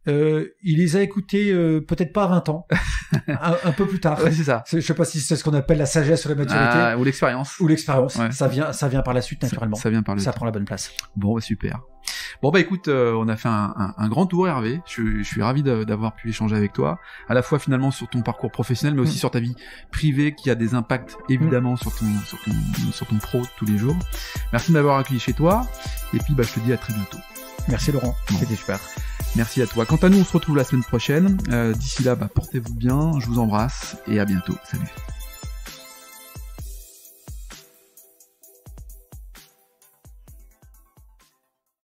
euh, il les a écoutés euh, peut-être pas à 20 ans, un, peu plus tard. c'est ça. Je sais pas si c'est ce qu'on appelle la sagesse ou la maturité. Ah, ou l'expérience. Ou l'expérience. Ça vient, ça vient par la suite naturellement. Ça, vient par Ça prend la bonne place. Bon, bah, super. Bon bah écoute, euh, on a fait un, grand tour Hervé, je, suis ravi d'avoir pu échanger avec toi, à la fois finalement sur ton parcours professionnel mais aussi mm. sur ta vie privée qui a des impacts évidemment mm. sur, ton, sur, ton, pro tous les jours. Merci de m'avoir accueilli chez toi et puis bah, je te dis à très bientôt. Merci Laurent, c'était super. Merci à toi. Quant à nous, on se retrouve la semaine prochaine. Euh, d'ici là, bah, portez-vous bien, je vous embrasse et à bientôt. Salut.